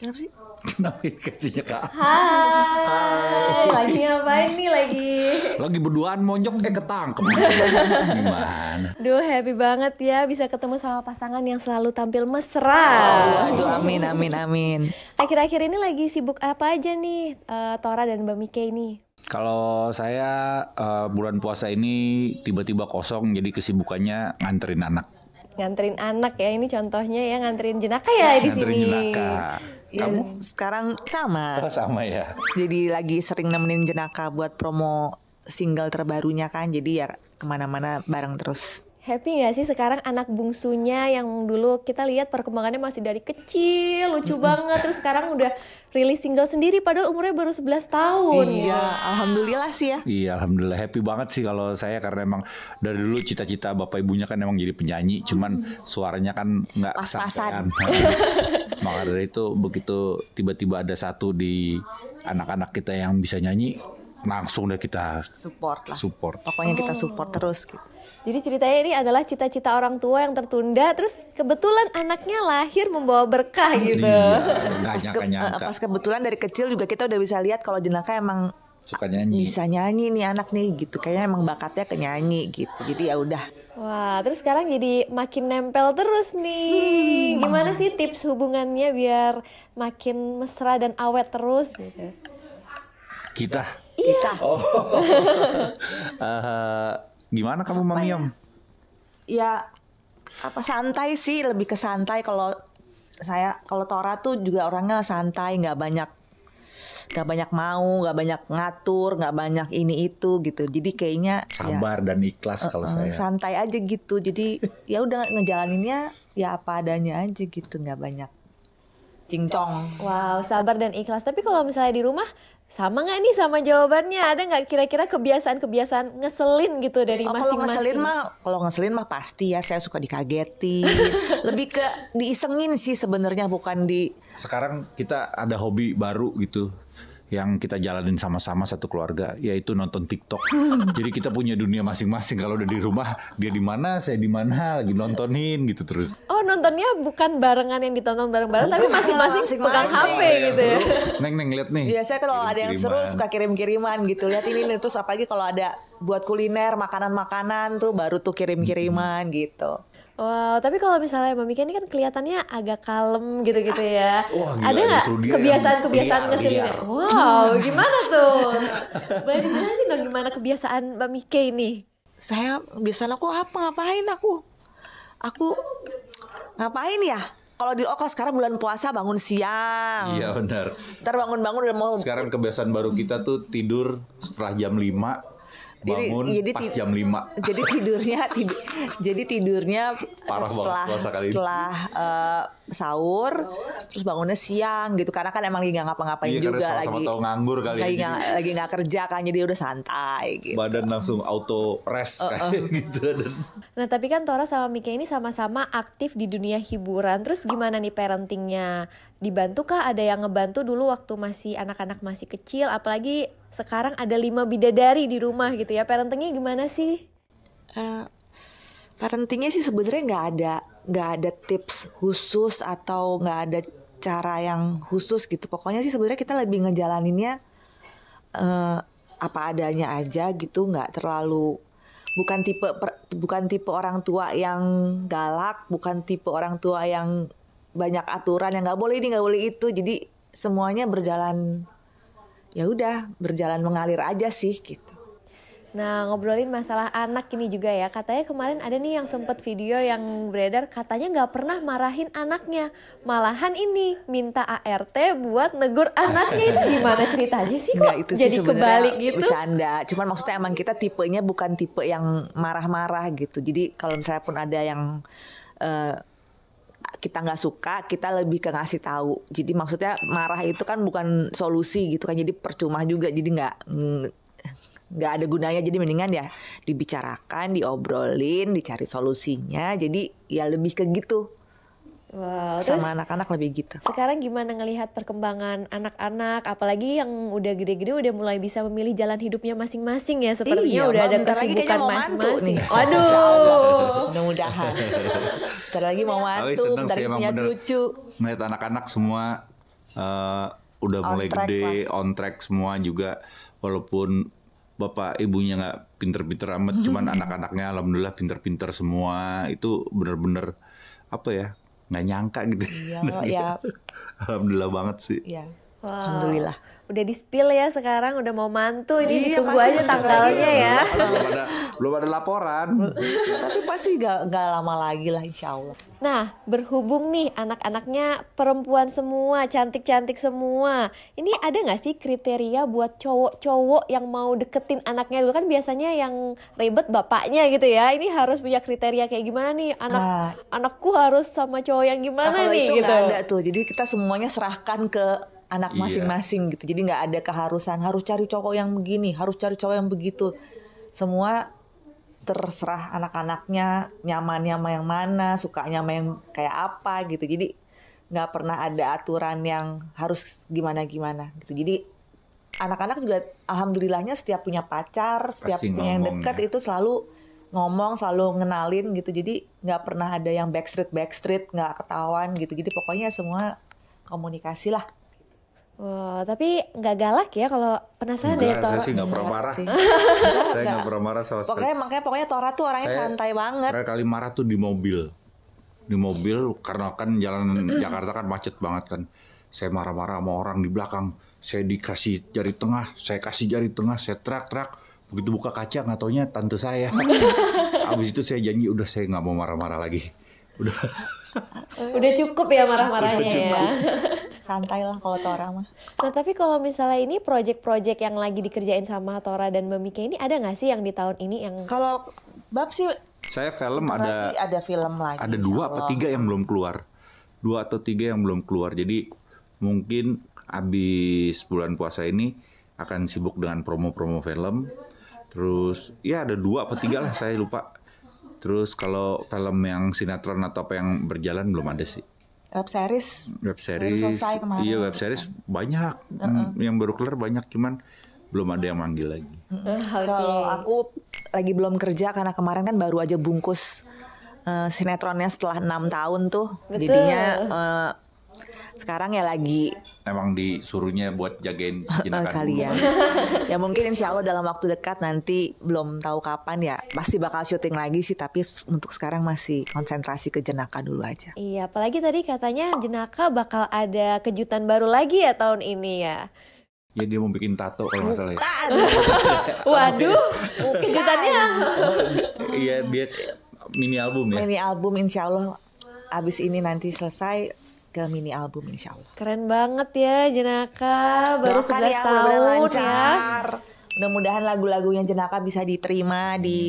Kenapa sih? Kenapa ya, kasihnya kak? Hai, Hai. lagi ngapain nih lagi? Lagi berduaan monyok eh ketangkep Gimana? Duh happy banget ya bisa ketemu sama pasangan yang selalu tampil mesra oh, amin amin amin Akhir-akhir ini lagi sibuk apa aja nih uh, Tora dan Mbak Mike ini? Kalau saya uh, bulan puasa ini tiba-tiba kosong jadi kesibukannya nganterin anak nganterin anak ya ini contohnya ya nganterin jenaka ya, ya di sini. Jenaka. Iya, Kamu sekarang sama. Oh, sama ya. Jadi lagi sering nemenin jenaka buat promo single terbarunya kan. Jadi ya kemana-mana bareng terus happy gak sih sekarang anak bungsunya yang dulu kita lihat perkembangannya masih dari kecil, lucu banget. Terus sekarang udah rilis single sendiri padahal umurnya baru 11 tahun. Iya, alhamdulillah sih ya. Iya, alhamdulillah happy banget sih kalau saya karena emang dari dulu cita-cita bapak ibunya kan emang jadi penyanyi, cuman suaranya kan nggak kesampaian. Maka dari itu begitu tiba-tiba ada satu di anak-anak kita yang bisa nyanyi, langsung deh kita support lah. Support. Pokoknya kita support oh. terus gitu. Jadi ceritanya ini adalah cita-cita orang tua yang tertunda, terus kebetulan anaknya lahir membawa berkah iya, gitu. Iya, pas, eh, pas kebetulan dari kecil juga kita udah bisa lihat kalau jenaka emang suka nyanyi. Bisa nyanyi nih anak nih gitu. Kayaknya emang bakatnya ke nyanyi gitu. Jadi ya udah. Wah, terus sekarang jadi makin nempel terus nih. Hmm. Gimana sih tips hubungannya biar makin mesra dan awet terus gitu? Kita. Iya. Kita. Oh. uh, Gimana kamu apa ya? ya? apa santai sih lebih ke santai kalau saya kalau Tora tuh juga orangnya santai nggak banyak nggak banyak mau nggak banyak ngatur nggak banyak ini itu gitu jadi kayaknya ya sabar ya, dan ikhlas kalau uh, saya santai aja gitu jadi ya udah ngejalaninnya ya apa adanya aja gitu nggak banyak cingcong wow sabar dan ikhlas tapi kalau misalnya di rumah sama nggak nih sama jawabannya ada nggak kira-kira kebiasaan-kebiasaan ngeselin gitu eh, dari oh, masing-masing? Kalau ngeselin mah, kalau ngeselin mah pasti ya saya suka dikageti lebih ke diisengin sih sebenarnya bukan di. Sekarang kita ada hobi baru gitu, yang kita jalanin sama-sama satu keluarga yaitu nonton TikTok. Jadi kita punya dunia masing-masing kalau udah di rumah dia di mana, saya di mana, lagi nontonin gitu terus. Oh, nontonnya bukan barengan yang ditonton bareng-bareng tapi masing-masing pegang HP iya, gitu ya. Neng neng lihat nih. saya kalau ada yang seru suka kirim-kiriman gitu. Lihat ini nih terus apalagi kalau ada buat kuliner, makanan-makanan tuh baru tuh kirim-kiriman hmm. gitu. Wow, tapi kalau misalnya Mbak Mika ini kan kelihatannya agak kalem gitu-gitu ya. Wah, Ada nggak kebiasaan-kebiasaan kesini? Wow, gimana tuh? Boleh sih dong gimana kebiasaan Mbak Mika ini? Saya biasa aku apa? Ngapain aku? Aku ngapain ya? Kalau di Oka oh, sekarang bulan puasa bangun siang. Iya benar. Ntar bangun-bangun udah mau. Sekarang kebiasaan baru kita tuh tidur setelah jam 5 bangun jadi, pas jam 5 jadi tidurnya tidur, jadi tidurnya Parah setelah setelah uh, sahur terus bangunnya siang gitu karena kan emang lagi nggak ngapa-ngapain iya, juga sama -sama lagi nganggur kali ya, lagi ya, lagi nggak kerja kan jadi udah santai gitu badan langsung auto rest uh, uh. gitu nah tapi kan Tora sama Mika ini sama-sama aktif di dunia hiburan terus gimana nih parentingnya Dibantu kah ada yang ngebantu dulu waktu masih anak-anak masih kecil apalagi sekarang ada lima bidadari di rumah gitu ya parentingnya gimana sih uh, parentingnya sih sebenarnya nggak ada nggak ada tips khusus atau nggak ada cara yang khusus gitu pokoknya sih sebenarnya kita lebih ngejalaninnya uh, apa adanya aja gitu nggak terlalu bukan tipe per, bukan tipe orang tua yang galak bukan tipe orang tua yang banyak aturan yang nggak boleh ini nggak boleh itu jadi semuanya berjalan ya udah berjalan mengalir aja sih gitu Nah ngobrolin masalah anak ini juga ya Katanya kemarin ada nih yang sempet video yang beredar Katanya nggak pernah marahin anaknya Malahan ini minta ART buat negur anaknya Itu gimana ceritanya sih kok Nggak, itu sih jadi kebalik gitu Bercanda Cuman maksudnya emang kita tipenya bukan tipe yang marah-marah gitu Jadi kalau misalnya pun ada yang uh, kita nggak suka kita lebih ke ngasih tahu jadi maksudnya marah itu kan bukan solusi gitu kan jadi percuma juga jadi nggak mm, nggak ada gunanya jadi mendingan ya dibicarakan diobrolin dicari solusinya jadi ya lebih ke gitu Wow, sama anak-anak lebih gitu. Sekarang gimana ngelihat perkembangan anak-anak, apalagi yang udah gede-gede udah mulai bisa memilih jalan hidupnya masing-masing ya, sepertinya iya, udah ada kesibukan masing-masing. Waduh, mudah-mudahan. Bentar lagi mau mantu, bentar lagi punya bener, cucu. Melihat anak-anak semua uh, udah on mulai track gede, lah. on track semua juga walaupun bapak ibunya nggak pinter-pinter amat, cuman anak-anaknya alhamdulillah pinter-pinter semua. Itu bener-bener apa ya? nggak nyangka gitu. Iya, ya. Alhamdulillah banget sih. Iya. Wow. Alhamdulillah. Udah di spill ya sekarang, udah mau mantu ini iya, ditunggu aja tanggalnya iya. ya. belum ada laporan. Tapi pasti gak, gak lama lagi lah insya Allah. Nah berhubung nih anak-anaknya perempuan semua, cantik-cantik semua. Ini ada gak sih kriteria buat cowok-cowok yang mau deketin anaknya dulu kan biasanya yang ribet bapaknya gitu ya. Ini harus punya kriteria kayak gimana nih anak nah, anakku harus sama cowok yang gimana nah, kalau nih itu gitu. Gak ada tuh. Jadi kita semuanya serahkan ke anak iya. masing-masing yeah. gitu jadi nggak ada keharusan harus cari cowok yang begini harus cari cowok yang begitu semua terserah anak-anaknya nyaman sama yang mana suka nyaman yang kayak apa gitu jadi nggak pernah ada aturan yang harus gimana gimana gitu jadi anak-anak juga alhamdulillahnya setiap punya pacar setiap Pasti punya yang dekat ya. itu selalu ngomong selalu ngenalin gitu jadi nggak pernah ada yang backstreet backstreet nggak ketahuan gitu jadi pokoknya semua komunikasi lah Wow, tapi nggak galak ya kalau penasaran deh Tora. Saya sih nggak pernah marah. saya nggak pernah marah sama sekali. Pokoknya makanya pokoknya Tora tuh orangnya saya, santai banget. Saya kali marah tuh di mobil, di mobil karena kan jalan Jakarta kan macet banget kan. Saya marah-marah sama orang di belakang. Saya dikasih jari tengah, saya kasih jari tengah, saya trak-trak. Begitu buka kaca nggak taunya tante saya. Abis itu saya janji udah saya nggak mau marah-marah lagi. Udah. udah cukup ya marah-marahnya ya santai lah kalau Tora mah. Nah tapi kalau misalnya ini project-project yang lagi dikerjain sama Tora dan Memike ini ada nggak sih yang di tahun ini yang? Kalau bab sih. Saya film ada. Ada film lagi. Ada dua atau tiga yang belum keluar. Dua atau tiga yang belum keluar. Jadi mungkin abis bulan puasa ini akan sibuk dengan promo-promo film. Terus ya ada dua atau tiga lah saya lupa. Terus kalau film yang sinetron atau apa yang berjalan belum ada sih web series web series kemarin iya web series kan. banyak uh -uh. yang baru kelar banyak cuman belum ada yang manggil lagi uh, okay. kalau aku lagi belum kerja karena kemarin kan baru aja bungkus uh, sinetronnya setelah enam tahun tuh Betul. jadinya uh, sekarang ya lagi emang disuruhnya buat jagain sejenakan kalian. ya mungkin insya Allah dalam waktu dekat nanti belum tahu kapan ya pasti bakal syuting lagi sih tapi untuk sekarang masih konsentrasi ke jenaka dulu aja. Iya apalagi tadi katanya jenaka bakal ada kejutan baru lagi ya tahun ini ya. Ya dia mau bikin tato kalau nggak salah. Ya. Waduh, kejutannya. Iya oh, dia mini album ya. Mini album insya Allah abis ini nanti selesai ke mini album insya Allah. Keren banget ya Jenaka, baru Doakan 11 ya, tahun ya. Mudah-mudahan lagu-lagunya Jenaka bisa diterima hmm. di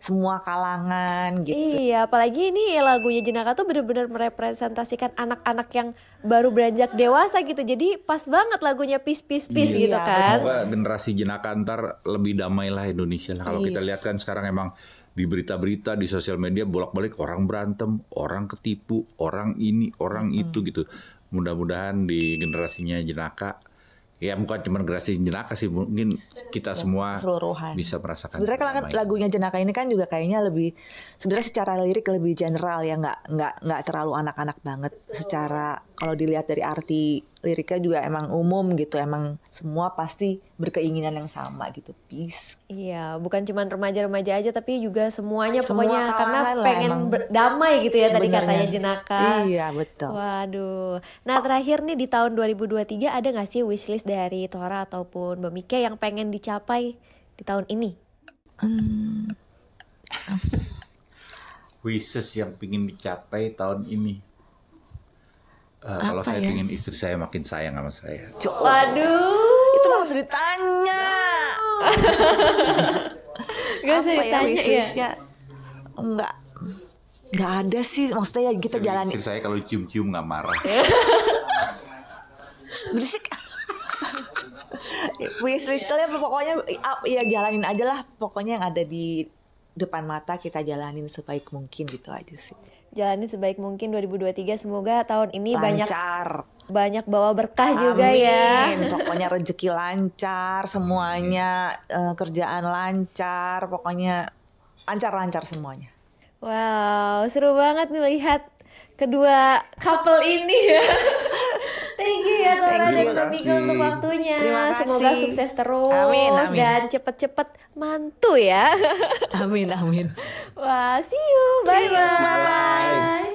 semua kalangan gitu. Iya, apalagi ini lagunya Jenaka tuh bener-bener merepresentasikan anak-anak yang baru beranjak dewasa gitu. Jadi pas banget lagunya pis pis pis iya, gitu kan. Semoga Generasi Jenaka ntar lebih damailah Indonesia lah. Kalau kita lihat kan sekarang emang di berita-berita di sosial media bolak-balik orang berantem, orang ketipu, orang ini, orang hmm. itu gitu. Mudah-mudahan di generasinya jenaka ya bukan cuma generasi jenaka sih mungkin kita iya, semua Seluruhan. bisa merasakan sebenarnya kalau kan lagunya jenaka ini kan juga kayaknya lebih sebenarnya secara lirik lebih general ya nggak nggak nggak terlalu anak-anak banget secara kalau dilihat dari arti liriknya juga emang umum gitu emang semua pasti berkeinginan yang sama gitu peace iya bukan cuman remaja-remaja aja tapi juga semuanya semua pokoknya karena pengen damai gitu ya sebenarnya. tadi katanya jenaka iya betul waduh nah terakhir nih di tahun 2023 ada gak sih wishlist dari Tora ataupun Mbak yang pengen dicapai di tahun ini hmm. wishes yang pengen dicapai tahun ini uh, kalau saya ya? ingin istri saya makin sayang sama saya. Oh. Aduh, itu harus ditanya. Gak usah ya, ditanya ya. ya? Enggak. Enggak ada sih maksudnya kita saya jalan. Istri saya kalau cium-cium nggak marah. Berisik. Wish listnya pokoknya ya jalanin aja lah pokoknya yang ada di depan mata kita jalanin sebaik mungkin gitu aja sih. Jalanin sebaik mungkin 2023 semoga tahun ini lancar. banyak banyak bawa berkah Amin. juga ya. Pokoknya rezeki lancar, semuanya uh, kerjaan lancar, pokoknya lancar-lancar semuanya. Wow, seru banget nih melihat kedua couple ini ya. Ratu Radek Matika untuk waktunya. Terima kasih. Semoga sukses terus amin, amin. dan cepet-cepet mantu ya. amin amin. Wah, see you. Bye-bye.